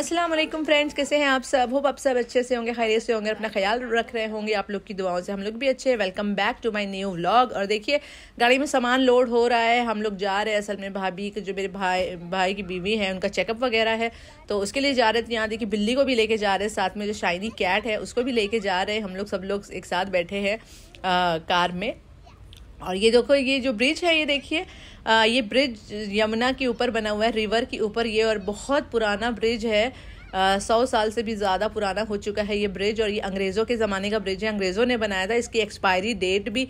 अस्सलाम वालेकुम फ्रेंड्स कैसे हैं आप सब होप आप सब अच्छे से होंगे खैरियत से होंगे अपना ख्याल रख रहे होंगे आप लोग की दुआओं से हम लोग भी अच्छे हैं welcome back to my new vlog और देखिए गाड़ी में सामान लोड हो रहा है हम लोग जा रहे हैं असल में भाभी के जो मेरे भाई भाई की बीवी है उनका चेकअप वगैरह है तो उसके लिए जा रहे थे यहाँ देखिए बिल्ली को भी लेके जा रहे हैं साथ में जो शाइनी कैट है उसको भी लेके जा रहे हैं हम लोग सब लोग एक साथ बैठे हैं कार में और ये देखो ये जो ब्रिज है ये देखिए ये ब्रिज यमुना के ऊपर बना हुआ है रिवर के ऊपर ये और बहुत पुराना ब्रिज है सौ साल से भी ज़्यादा पुराना हो चुका है ये ब्रिज और ये अंग्रेज़ों के ज़माने का ब्रिज है अंग्रेज़ों ने बनाया था इसकी एक्सपायरी डेट भी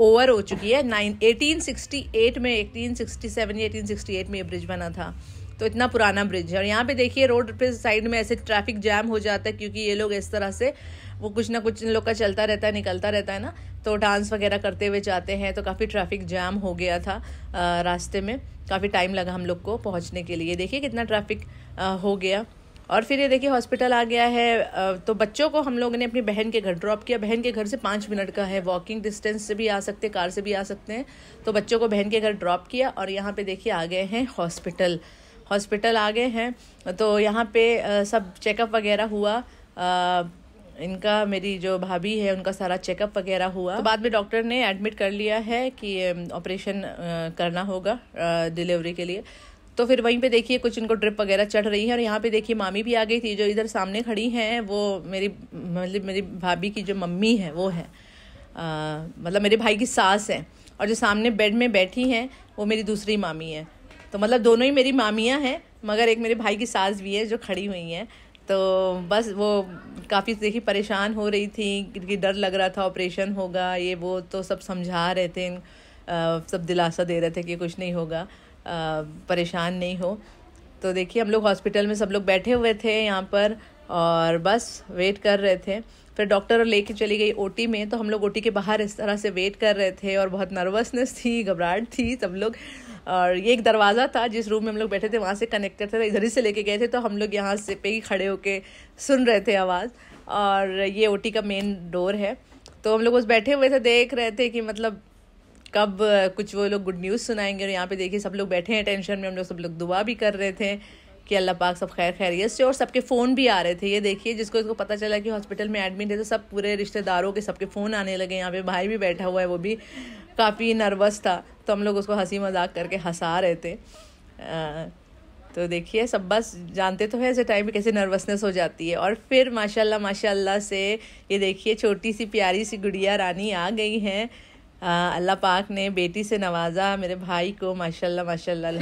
ओवर हो चुकी है नाइन एटीन सिक्सटी एट में एटीन सिक्सटी सेवन या एटीन सिक्सटी एट में ये ब्रिज बना था तो इतना पुराना ब्रिज है और यहाँ पे देखिए रोड पे साइड में ऐसे ट्रैफिक जैम हो जाता है क्योंकि ये लोग इस तरह से वो कुछ ना कुछ इन लोग का चलता रहता है निकलता रहता है ना तो डांस वगैरह करते हुए जाते हैं तो काफ़ी ट्रैफिक जाम हो गया था रास्ते में काफ़ी टाइम लगा हम लोग को पहुँचने के लिए देखिए कितना ट्रैफिक हो गया और फिर ये देखिए हॉस्पिटल आ गया है तो बच्चों को हम लोगों ने अपनी बहन के घर ड्रॉप किया बहन के घर से पाँच मिनट का है वॉकिंग डिस्टेंस से भी आ सकते हैं कार से भी आ सकते हैं तो बच्चों को बहन के घर ड्रॉप किया और यहाँ पे देखिए आ गए हैं हॉस्पिटल हॉस्पिटल आ गए हैं तो यहाँ पे सब चेकअप वगैरह हुआ इनका मेरी जो भाभी है उनका सारा चेकअप वगैरह हुआ तो बाद में डॉक्टर ने एडमिट कर लिया है कि ऑपरेशन um, uh, करना होगा डिलीवरी uh, के लिए तो फिर वहीं पे देखिए कुछ इनको ड्रिप वगैरह चढ़ रही है और यहाँ पे देखिए मामी भी आ गई थी जो इधर सामने खड़ी हैं वो मेरी मतलब मेरी भाभी की जो मम्मी है वो है uh, मतलब मेरे भाई की सास है और जो सामने बेड में बैठी हैं वो मेरी दूसरी मामी है तो मतलब दोनों ही मेरी मामियाँ हैं मगर एक मेरे भाई की सास भी है जो खड़ी हुई हैं तो बस वो काफ़ी देखी परेशान हो रही थी क्योंकि डर लग रहा था ऑपरेशन होगा ये वो तो सब समझा रहे थे सब दिलासा दे रहे थे कि कुछ नहीं होगा परेशान नहीं हो तो देखिए हम लोग हॉस्पिटल में सब लोग बैठे हुए थे यहाँ पर और बस वेट कर रहे थे फिर डॉक्टर लेके चली गई ओटी में तो हम लोग ओटी के बाहर इस तरह से वेट कर रहे थे और बहुत नर्वसनेस थी घबराहट थी सब लोग और ये एक दरवाज़ा था जिस रूम में हम लोग बैठे थे वहाँ से कनेक्टेड था तो इधर ही से लेके गए थे तो हम लोग यहाँ से पे ही खड़े होके सुन रहे थे आवाज़ और ये ओ का मेन डोर है तो हम लोग उस बैठे हुए थे देख रहे थे कि मतलब कब कुछ वो लोग गुड न्यूज़ सुनाएंगे और यहाँ पे देखिए सब लोग बैठे हैं टेंशन में हम लोग सब लोग दुआ भी कर रहे थे कि अल्लाह पाक सब खैर खैरियत से और सबके फ़ोन भी आ रहे थे ये देखिए जिसको इसको पता चला कि हॉस्पिटल में एडमिट है तो सब पूरे रिश्तेदारों के सबके फ़ोन आने लगे यहाँ पे भाई भी बैठा हुआ है वो भी काफ़ी नर्वस था तो हम लोग उसको हंसी मजाक करके हंसा रहे थे तो देखिए सब बस जानते तो है ऐसे टाइम पे कैसे नर्वसनेस हो जाती है और फिर माशाल्लाह माशाल्लाह से ये देखिए छोटी सी प्यारी सी गुड़िया रानी आ गई हैं अल्लाह पाक ने बेटी से नवाजा मेरे भाई को माशाल्लाह माशाल्लाह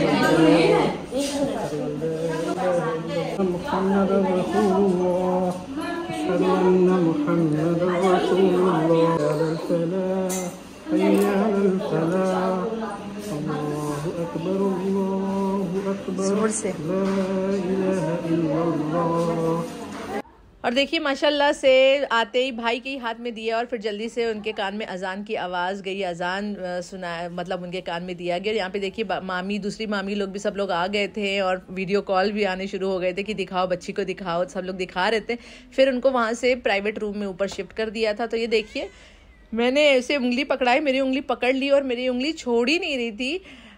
और देखिए माशाल्लाह से आते ही भाई के ही हाथ में दिया और फिर जल्दी से उनके कान में अजान की आवाज़ गई अजान सुना मतलब उनके कान में दिया गया यहाँ पे देखिए मामी दूसरी मामी लोग भी सब लोग आ गए थे और वीडियो कॉल भी आने शुरू हो गए थे कि दिखाओ बच्ची को दिखाओ सब लोग दिखा रहे थे फिर उनको वहाँ से प्राइवेट रूम में ऊपर शिफ्ट कर दिया था तो ये देखिए मैंने ऐसे उंगली पकड़ाई मेरी उंगली पकड़ ली और मेरी उंगली छोड़ ही नहीं रही थी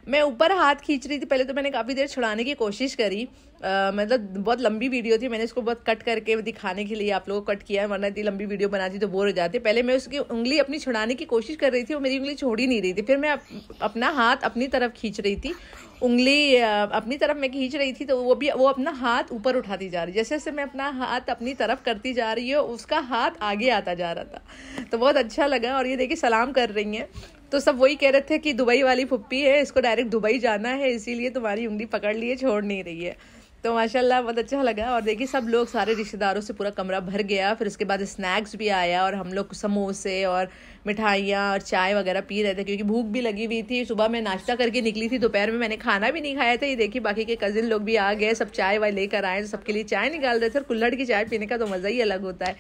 मैं ऊपर हाथ खींच रही थी पहले तो मैंने काफ़ी देर छुड़ाने की कोशिश करी आ, मतलब बहुत लंबी वीडियो थी मैंने इसको बहुत कट करके दिखाने के लिए आप लोगों को कट किया है वरना इतनी लंबी वीडियो बनाती तो बोर हो जाती पहले मैं उसकी उंगली अपनी छुड़ाने की कोशिश कर रही थी और मेरी उंगली छोड़ ही नहीं रही थी फिर मैं अप, अपना हाथ अपनी तरफ खींच रही थी उंगली अपनी तरफ मैं खींच रही थी तो वो भी वो अपना हाथ ऊपर उठाती जा रही जैसे जैसे मैं अपना हाथ अपनी तरफ करती जा रही हूँ उसका हाथ आगे आता जा रहा था तो बहुत अच्छा लगा और ये देखिए सलाम कर रही हैं तो सब वही कह रहे थे कि दुबई वाली फुप्पी है इसको डायरेक्ट दुबई जाना है इसीलिए तुम्हारी उंगली पकड़ लिए छोड़ नहीं रही है तो माशाल्लाह बहुत अच्छा लगा और देखिए सब लोग सारे रिश्तेदारों से पूरा कमरा भर गया फिर उसके बाद स्नैक्स भी आया और हम लोग समोसे और मिठाइयाँ और चाय वगैरह पी रहे थे क्योंकि भूख भी लगी हुई थी सुबह मैं नाश्ता करके निकली थी दोपहर में मैंने खाना भी नहीं खाया था ये देखिए बाकी के कज़िन लोग भी आ गए सब चाय वाय लेकर आए सबके लिए चाय निकाल रहे थे और कुल्हड़ की चाय पीने का तो मज़ा ही अलग होता है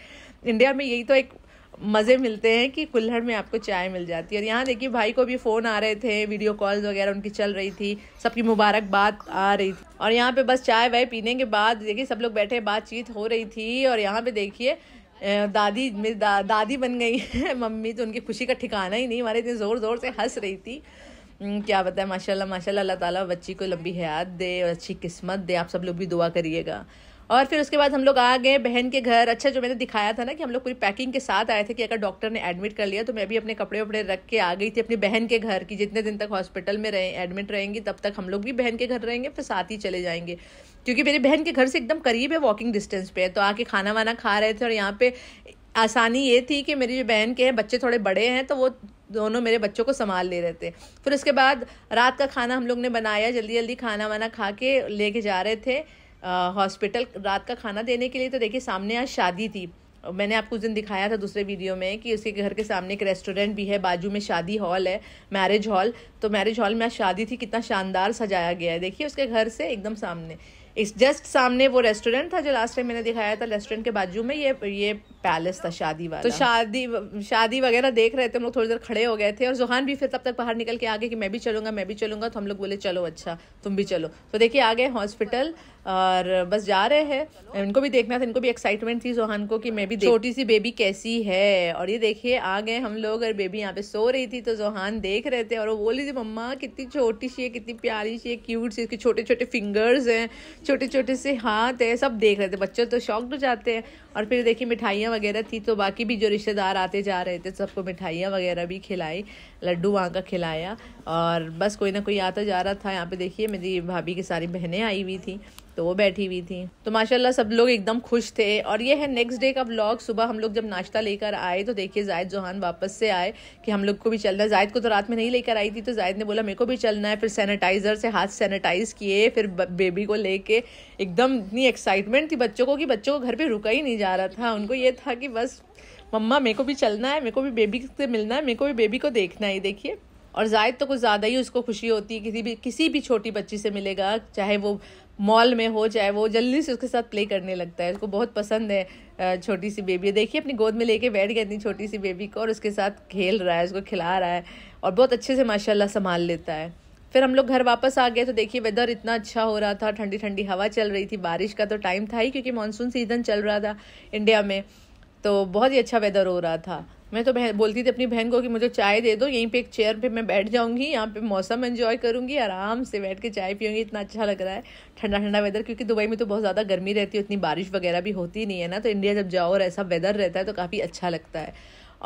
इंडिया में यही तो एक मज़े मिलते हैं कि कुल्हड़ में आपको चाय मिल जाती है और यहाँ देखिए भाई को भी फ़ोन आ रहे थे वीडियो कॉल्स वगैरह उनकी चल रही थी सबकी मुबारकबाद आ रही थी और यहाँ पे बस चाय वाय पीने के बाद देखिए सब लोग बैठे बातचीत हो रही थी और यहाँ पे देखिए दादी मेरी दा, दादी बन गई है मम्मी तो उनकी खुशी का ठिकाना ही नहीं हमारे इतने ज़ोर ज़ोर से हंस रही थी क्या बताए माशा माशा अल्लाह ताला बच्ची को लंबी हयात दे और अच्छी किस्मत दे आप सब लोग भी दुआ करिएगा और फिर उसके बाद हम लोग आ गए बहन के घर अच्छा जो मैंने दिखाया था ना कि हम लोग पूरी पैकिंग के साथ आए थे कि अगर डॉक्टर ने एडमिट कर लिया तो मैं भी अपने कपड़े वपड़े रख के आ गई थी अपनी बहन के घर की जितने दिन तक हॉस्पिटल में रहें एडमिट रहेंगी तब तक हम लोग भी बहन के घर रहेंगे फिर साथ ही चले जाएंगे क्योंकि मेरी बहन के घर से एकदम करीब है वॉकिंग डिस्टेंस पे तो आके खाना वाना खा रहे थे और यहाँ पे आसानी ये थी कि मेरी जो बहन के हैं बच्चे थोड़े बड़े हैं तो वो दोनों मेरे बच्चों को संभाल ले रहे थे फिर उसके बाद रात का खाना हम लोग ने बनाया जल्दी जल्दी खाना वाना खा के लेके जा रहे थे हॉस्पिटल रात का खाना देने के लिए तो देखिए सामने आज शादी थी मैंने आपको उस दिन दिखाया था दूसरे वीडियो में कि उसके घर के सामने एक रेस्टोरेंट भी है बाजू में शादी हॉल है मैरिज हॉल तो मैरिज हॉल में आज शादी थी कितना शानदार सजाया गया है देखिए उसके घर से एकदम सामने इस जस्ट सामने वो रेस्टोरेंट था जो लास्ट टाइम मैंने दिखाया था रेस्टोरेंट के बाजू में ये ये पैलेस था शादी वाला तो शादी शादी वगैरह देख रहे थे हम लोग थोड़ी देर खड़े हो गए थे और जुहान भी फिर तब तक बाहर निकल के आ गए कि मैं भी चलूंगा मैं भी चलूंगा तो हम लोग बोले चलो अच्छा तुम भी चलो तो देखिए आ गए हॉस्पिटल और बस जा रहे हैं इनको भी देखना था इनको भी एक्साइटमेंट थी सोहान को कि मैं भी छोटी सी बेबी कैसी है और ये देखिए आ गए हम लोग और बेबी यहाँ पे सो रही थी तो जोहान देख रहे थे और वो बोली थी मम्मा कितनी छोटी सी है कितनी प्यारी सी है क्यूट सी इसकी छोटे छोटे फिंगर्स हैं छोटे छोटे से हाथ है सब देख रहे थे बच्चे तो शॉक्ड हो जाते हैं और फिर देखिए मिठाइयाँ वगैरह थी तो बाकी भी जो रिश्तेदार आते जा रहे थे सबको मिठाइयाँ वगैरह भी खिलाई लड्डू वहाँ का खिलाया और बस कोई ना कोई आता जा रहा था यहाँ पे देखिए मेरी भाभी की सारी बहनें आई हुई थी तो वो बैठी हुई थी तो माशाल्लाह सब लोग एकदम खुश थे और ये है नेक्स्ट डे का ब्लॉग सुबह हम लोग जब नाश्ता लेकर आए तो देखिए जायद जोहान वापस से आए कि हम लोग को भी चलना है जायद को तो रात में नहीं लेकर आई थी तो जायद ने बोला मेरे को भी चलना है फिर सैनिटाइज़र से हाथ सैनिटाइज़ किए फिर बेबी को लेके एकदम इतनी एक्साइटमेंट थी बच्चों को कि बच्चों को घर पर रुका ही नहीं जा रहा था उनको ये था कि बस मम्मा मेरे को भी चलना है मेरे को भी बेबी से मिलना है मेरे को भी बेबी को देखना है देखिए और जायद तो कुछ ज़्यादा ही उसको खुशी होती है किसी भी किसी भी छोटी बच्ची से मिलेगा चाहे वो मॉल में हो जाए वो जल्दी से उसके साथ प्ले करने लगता है उसको बहुत पसंद है छोटी सी बेबी देखिए अपनी गोद में लेके बैठ गया इतनी छोटी सी बेबी को और उसके साथ खेल रहा है उसको खिला रहा है और बहुत अच्छे से माशाल्लाह संभाल लेता है फिर हम लोग घर वापस आ गए तो देखिए वेदर इतना अच्छा हो रहा था ठंडी ठंडी हवा चल रही थी बारिश का तो टाइम था ही क्योंकि मानसून सीज़न चल रहा था इंडिया में तो बहुत ही अच्छा वेदर हो रहा था मैं तो बहन बोलती थी अपनी बहन को कि मुझे चाय दे दो यहीं पे एक चेयर पे मैं बैठ जाऊंगी यहाँ पे मौसम एंजॉय करूंगी आराम से बैठ के चाय पियूंगी इतना अच्छा लग रहा है ठंडा ठंडा वेदर क्योंकि दुबई में तो बहुत ज़्यादा गर्मी रहती है उतनी बारिश वगैरह भी होती नहीं है ना तो इंडिया जब जाओ और ऐसा वेदर रहता है तो काफ़ी अच्छा लगता है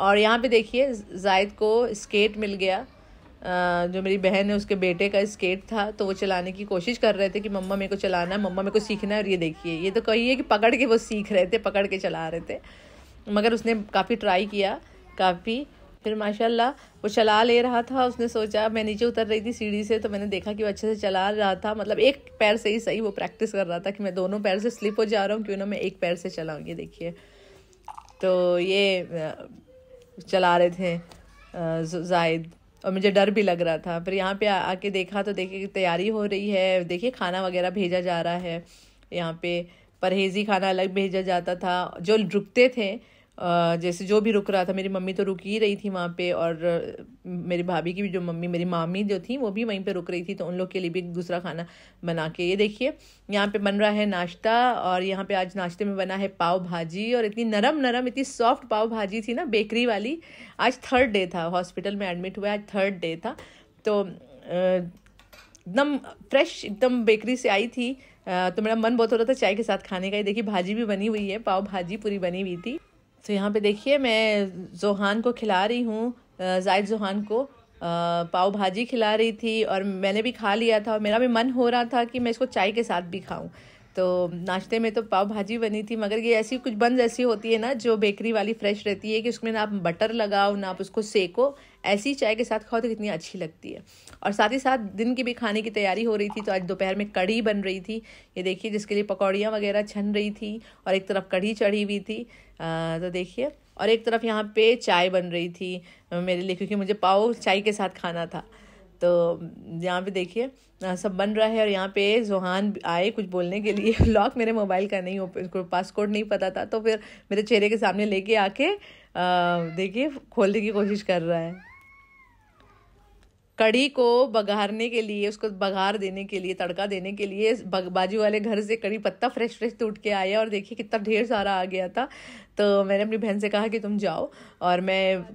और यहाँ पर देखिए जायद को स्केट मिल गया जो मेरी बहन है उसके बेटे का स्केट था तो वो चलाने की कोशिश कर रहे थे कि मम्मा मेरे को चलाना है मम्मा मेरे को सीखना है और ये देखिए ये तो कही है कि पकड़ के वो सीख रहे थे पकड़ के चला रहे थे मगर उसने काफ़ी ट्राई किया काफ़ी फिर माशाल्लाह वो चला ले रहा था उसने सोचा मैं नीचे उतर रही थी सीढ़ी से तो मैंने देखा कि वो अच्छे से चला रहा था मतलब एक पैर से ही सही वो प्रैक्टिस कर रहा था कि मैं दोनों पैर से स्लिप हो जा रहा हूँ क्यों ना मैं एक पैर से चलाऊँ ये देखिए तो ये चला रहे थे जायद और मुझे डर भी लग रहा था फिर यहाँ पे आके देखा तो देखिए तैयारी हो रही है देखिए खाना वगैरह भेजा जा रहा है यहाँ पे परहेजी खाना अलग भेजा जाता था जो रुकते थे जैसे जो भी रुक रहा था मेरी मम्मी तो रुक ही रही थी वहाँ पे और मेरी भाभी की भी जो मम्मी मेरी मामी जो थी वो भी वहीं पे रुक रही थी तो उन लोग के लिए भी दूसरा खाना बना के ये देखिए यहाँ पे बन रहा है नाश्ता और यहाँ पे आज नाश्ते में बना है पाव भाजी और इतनी नरम नरम इतनी सॉफ्ट पाव भाजी थी ना बेकरी वाली आज थर्ड डे था हॉस्पिटल में एडमिट हुआ आज थर्ड डे था तो एकदम फ्रेश एकदम बेकरी से आई थी तो मेरा मन बहुत हो रहा था चाय के साथ खाने का ये देखिए भाजी भी बनी हुई है पाव भाजी पूरी बनी हुई थी तो यहाँ पे देखिए मैं जोहान को खिला रही हूँ जायद जोहान को पाव भाजी खिला रही थी और मैंने भी खा लिया था और मेरा भी मन हो रहा था कि मैं इसको चाय के साथ भी खाऊं तो नाश्ते में तो पाव भाजी बनी थी मगर ये ऐसी कुछ बंद ऐसी होती है ना जो बेकरी वाली फ्रेश रहती है कि उसमें ना आप बटर लगाओ ना आप उसको सेको ऐसी चाय के साथ खाओ तो कितनी अच्छी लगती है और साथ ही साथ दिन की भी खाने की तैयारी हो रही थी तो आज दोपहर में कढ़ी बन रही थी ये देखिए जिसके लिए पकौड़ियाँ वगैरह छन रही थी और एक तरफ कढ़ी चढ़ी हुई थी तो देखिए और एक तरफ यहाँ पे चाय बन रही थी मेरे लिए क्योंकि मुझे पाव चाय के साथ खाना था तो यहाँ पे देखिए सब बन रहा है और यहाँ पे जोहान आए कुछ बोलने के लिए लॉक मेरे मोबाइल का नहीं हो उसको पासकोड नहीं पता था तो फिर मेरे चेहरे के सामने लेके आके देखिए खोलने की कोशिश कर रहा है कड़ी को बघारने के लिए उसको बघार देने के लिए तड़का देने के लिए बाजू वाले घर से कड़ी पत्ता फ्रेश फ्रेश टूट के आया और देखिए कितना ढेर सारा आ गया था तो मैंने अपनी बहन से कहा कि तुम जाओ और मैं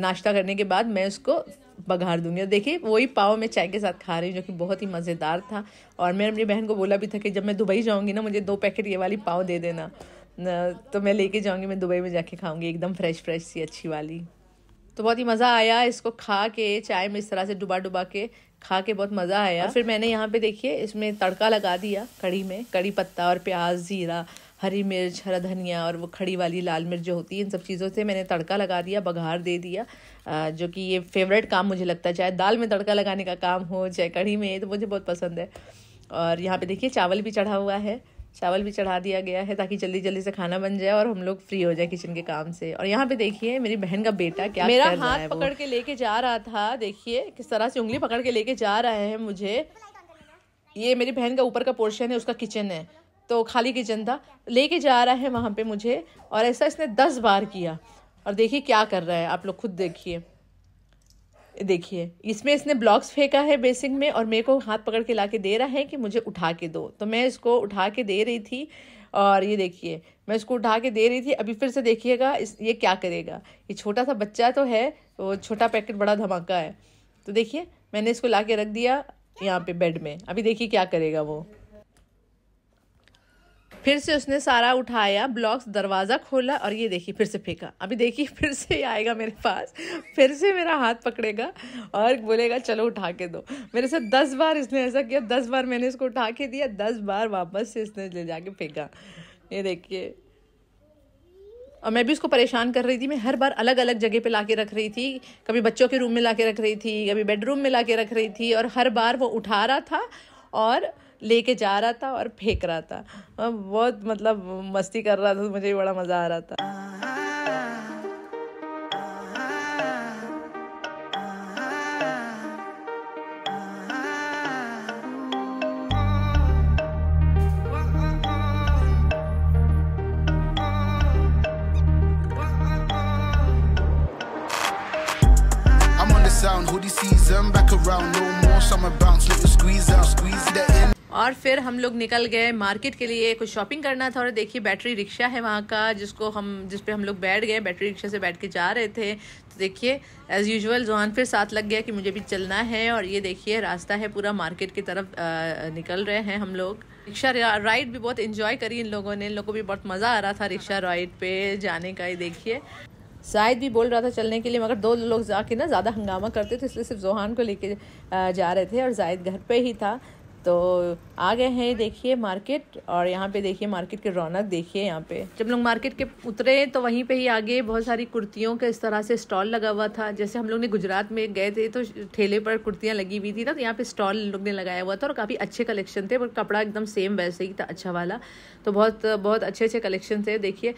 नाश्ता करने के बाद मैं उसको बघार दूंगी और देखिए वही पाव मैं चाय के साथ खा रही हूँ जो कि बहुत ही मज़ेदार था और मैंने अपनी बहन को बोला भी था कि जब मैं दुबई जाऊँगी ना मुझे दो पैकेट ये वाली पाव दे देना तो मैं लेके जाऊँगी मैं दुबई में जाके खाऊँगी एकदम फ्रेश फ्रेश सी अच्छी वाली तो बहुत ही मज़ा आया इसको खा के चाय में इस तरह से डुबा डुबा के खा के बहुत मज़ा आया हाँ। फिर मैंने यहाँ पे देखिए इसमें तड़का लगा दिया कड़ी में कड़ी पत्ता और प्याज ज़ीरा हरी मिर्च हरा धनिया और वो खड़ी वाली लाल मिर्च जो होती है इन सब चीज़ों से मैंने तड़का लगा दिया बघार दे दिया जो कि ये फेवरेट काम मुझे लगता है चाहे दाल में तड़का लगाने का काम हो चाहे कढ़ी में तो मुझे बहुत पसंद है और यहाँ पे देखिए चावल भी चढ़ा हुआ है चावल भी चढ़ा दिया गया है ताकि जल्दी जल्दी से खाना बन जाए और हम लोग फ्री हो जाए किचन के काम से और यहाँ पे देखिए मेरी बहन का बेटा क्या मेरा कर हाथ पकड़ के लेके जा रहा था देखिए किस तरह से उंगली पकड़ के लेके जा रहा है मुझे ये मेरी बहन का ऊपर का पोर्शन है उसका किचन है तो खाली किचन था लेके जा रहा है वहाँ पे मुझे और ऐसा इसने दस बार किया और देखिए क्या कर रहा है आप लोग खुद देखिए देखिए इसमें इसने ब्लॉक्स फेंका है बेसिंग में और मेरे को हाथ पकड़ के ला के दे रहा है कि मुझे उठा के दो तो मैं इसको उठा के दे रही थी और ये देखिए मैं इसको उठा के दे रही थी अभी फिर से देखिएगा इस ये क्या करेगा ये छोटा सा बच्चा तो है वो तो छोटा पैकेट बड़ा धमाका है तो देखिए मैंने इसको ला के रख दिया यहाँ पे बेड में अभी देखिए क्या करेगा वो फिर से उसने सारा उठाया ब्लॉक्स दरवाज़ा खोला और ये देखिए फिर से फेंका अभी देखिए फिर से आएगा मेरे पास फिर से मेरा हाथ पकड़ेगा और बोलेगा चलो उठा के दो मेरे साथ दस बार इसने ऐसा किया दस बार मैंने इसको उठा के दिया दस बार वापस से इसने ले जाके फेंका ये देखिए और मैं भी उसको परेशान कर रही थी मैं हर बार अलग अलग जगह पे ला के रख रही थी कभी बच्चों के रूम में ला के रख रही थी कभी बेडरूम में ला के रख रही थी और हर बार वो उठा रहा था और लेके जा रहा था और फेंक रहा था बहुत मतलब मस्ती कर रहा था मुझे मुझे बड़ा मज़ा आ रहा था हम लोग निकल गए मार्केट के लिए कुछ शॉपिंग करना था और देखिए बैटरी रिक्शा है वहाँ का जिसको हम जिस पे हम लोग बैठ गए बैटरी रिक्शा से बैठ के जा रहे थे तो देखिए एज़ यूजुअल जोहान फिर साथ लग गया कि मुझे भी चलना है और ये देखिए रास्ता है पूरा मार्केट की तरफ निकल रहे हैं हम लोग रिक्शा राइड भी बहुत इंजॉय करी इन लोगों ने इन लोगों को भी बहुत मज़ा आ रहा था रिक्शा राइड पे जाने का ये देखिए शायद भी बोल रहा था चलने के लिए मगर दो लोग जाके ना ज़्यादा हंगामा करते थे इसलिए सिर्फ जोहान को लेके जा रहे थे और जायद घर पे ही था तो आ गए हैं देखिए मार्केट और यहाँ पे देखिए मार्केट की रौनक देखिए यहाँ पे जब लोग मार्केट के उतरे तो वहीं पे ही आगे बहुत सारी कुर्तियों का इस तरह से स्टॉल लगा हुआ था जैसे हम लोग ने गुजरात में गए थे तो ठेले पर कुर्तियाँ लगी हुई थी ना तो यहाँ पे स्टॉल लोग ने लगाया हुआ था और काफ़ी अच्छे कलेक्शन थे और कपड़ा एकदम सेम वैसे ही था अच्छा वाला तो बहुत बहुत अच्छे अच्छे कलेक्शन थे देखिए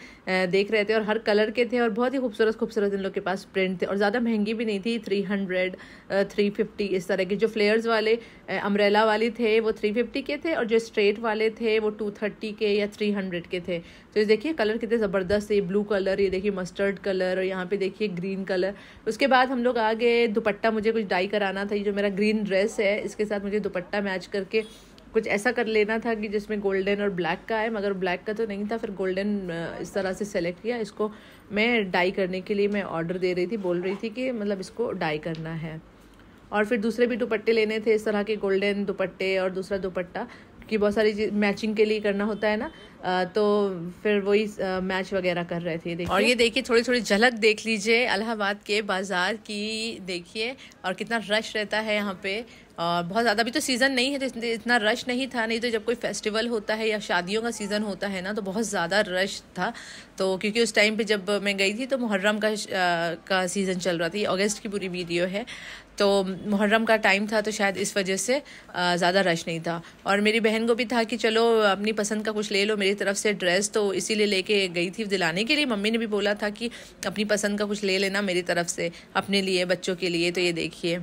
देख रहे थे और हर कलर के थे और बहुत ही खूबसूरत खूबसूरत इन लोग के पास प्रिंट थे और ज़्यादा महंगी भी नहीं थी थ्री हंड्रेड इस तरह के जो फ्लेयर्स वाले अम्ब्रेला वाले थे थे वो थ्री फिफ्टी के थे और जो स्ट्रेट वाले थे वो टू थर्टी के या थ्री हंड्रेड के थे तो ये देखिए कलर कितने ज़बरदस्त है ब्लू कलर ये देखिए मस्टर्ड कलर और यहाँ पे देखिए ग्रीन कलर उसके बाद हम लोग आ गए दुपट्टा मुझे कुछ डाई कराना था ये जो मेरा ग्रीन ड्रेस है इसके साथ मुझे दुपट्टा मैच करके कुछ ऐसा कर लेना था कि जिसमें गोल्डन और ब्लैक का है मगर ब्लैक का तो नहीं था फिर गोल्डन इस तरह से सेलेक्ट किया इसको मैं डाई करने के लिए मैं ऑर्डर दे रही थी बोल रही थी कि मतलब इसको डाई करना है और फिर दूसरे भी दुपट्टे लेने थे इस तरह के गोल्डन दुपट्टे और दूसरा दुपट्टा कि बहुत सारी चीज मैचिंग के लिए करना होता है ना तो फिर वही मैच वगैरह कर रहे थे और ये देखिए थोड़ी थोड़ी झलक देख लीजिए अलाहाबाद के बाज़ार की देखिए और कितना रश रहता है यहाँ पे और बहुत ज़्यादा अभी तो सीज़न नहीं है तो इतना रश नहीं था नहीं तो जब कोई फेस्टिवल होता है या शादियों का सीज़न होता है ना तो बहुत ज़्यादा रश था तो क्योंकि उस टाइम पे जब मैं गई थी तो मुहर्रम का आ, का सीज़न चल रहा था अगस्त की पूरी वीडियो है तो मुहर्रम का टाइम था तो शायद इस वजह से ज़्यादा रश नहीं था और मेरी बहन को भी था कि चलो अपनी पसंद का कुछ ले लो मेरी तरफ से ड्रेस तो इसीलिए लेके गई थी दिलाने के लिए मम्मी ने भी बोला था कि अपनी पसंद का कुछ ले लेना मेरी तरफ से अपने लिए बच्चों के लिए तो ये देखिए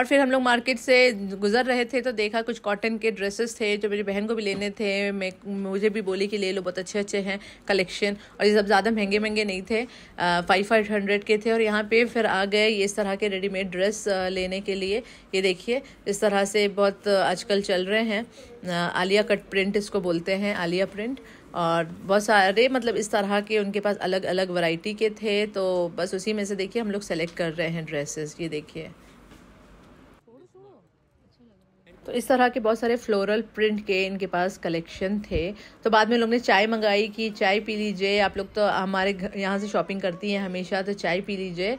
और फिर हम लोग मार्केट से गुजर रहे थे तो देखा कुछ कॉटन के ड्रेसेस थे जो मेरी बहन को भी लेने थे मैं मुझे भी बोली कि ले लो बहुत अच्छे अच्छे हैं कलेक्शन और ये सब ज़्यादा महंगे महंगे नहीं थे फाइव फाइव हंड्रेड के थे और यहाँ पे फिर आ गए ये इस तरह के रेडीमेड ड्रेस लेने के लिए ये देखिए इस तरह से बहुत आजकल चल रहे हैं आलिया कट प्रिंट इसको बोलते हैं आलिया प्रिंट और बहुत सारे मतलब इस तरह के उनके पास अलग अलग वैरायटी के थे तो बस उसी में से देखिए हम लोग सेलेक्ट कर रहे हैं ड्रेसेस ये देखिए तो इस तरह के बहुत सारे फ्लोरल प्रिंट के इनके पास कलेक्शन थे तो बाद में लोग ने चाय मंगाई कि चाय पी लीजिए आप लोग तो हमारे घर यहाँ से शॉपिंग करती हैं हमेशा तो चाय पी लीजिए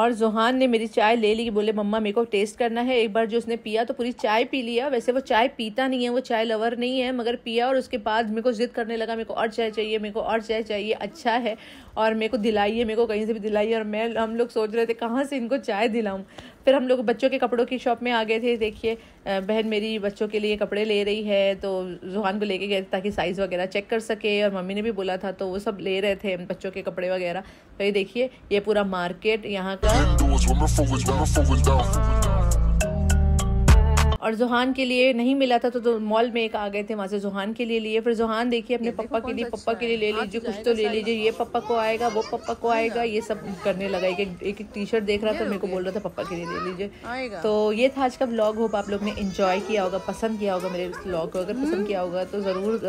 और जोहान ने मेरी चाय ले ली बोले मम्मा मेरे को टेस्ट करना है एक बार जो उसने पिया तो पूरी चाय पी लिया वैसे वो चाय पीता नहीं है वो चाय लवर नहीं है मगर पिया और उसके बाद मेरे को जिद करने लगा मेरे को और चाय चाहिए मेरे को और चाय चाहिए अच्छा है और मेरे को दिलाइए मेरे को कहीं से भी दिलाइए और मैं हम लोग सोच रहे थे कहाँ से इनको चाय दिलाऊँ फिर हम लोग बच्चों के कपड़ों की शॉप में आ गए थे देखिए बहन मेरी बच्चों के लिए कपड़े ले रही है तो जुहान को लेके गए ताकि साइज़ वगैरह चेक कर सके और मम्मी ने भी बोला था तो वो सब ले रहे थे बच्चों के कपड़े वगैरह तो ये देखिए ये पूरा मार्केट यहाँ का और जुहान के लिए नहीं मिला था तो, मॉल में एक आ गए थे वहां से जुहान के लिए लिए फिर जुहान देखिए अपने पप्पा के लिए पप्पा के अच्छा लिए ले हाँ, लीजिए तो कुछ तो ले लीजिए ये पप्पा को आएगा वो पप्पा को आएगा ये सब करने लगा एक एक टी शर्ट देख रहा था मेरे को बोल रहा था पप्पा के लिए ले लीजिए तो ये था आज का ब्लॉग होप आप लोग ने इंजॉय किया होगा पसंद किया होगा मेरे ब्लॉग को अगर पसंद हम्म। किया होगा तो ज़रूर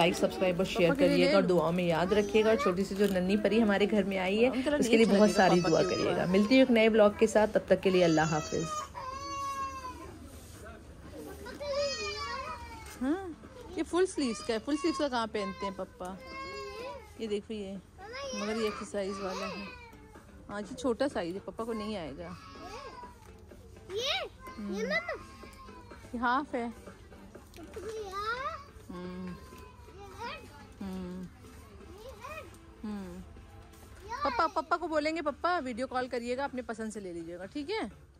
लाइक सब्सक्राइब और शेयर करिएगा और दुआओं में याद रखिएगा और छोटी सी जो नन्नी परी हमारे घर में आई है तो उसके लिए बहुत सारी दुआ करिएगा मिलती है एक नए ब्लॉग के साथ तब तक के लिए अल्लाह हाफिज़ ये फुल स्लीव्स का है फुल स्लीव्स का कहाँ पहनते हैं पप्पा ये देखो ये मगर ये एक्सरसाइज वाला है हाँ जी छोटा साइज है पापा को नहीं आएगा हम्म। ये हम्म। हम्म। ये हाफ है पापा पापा को बोलेंगे पापा वीडियो कॉल करिएगा अपने पसंद से ले लीजिएगा ठीक है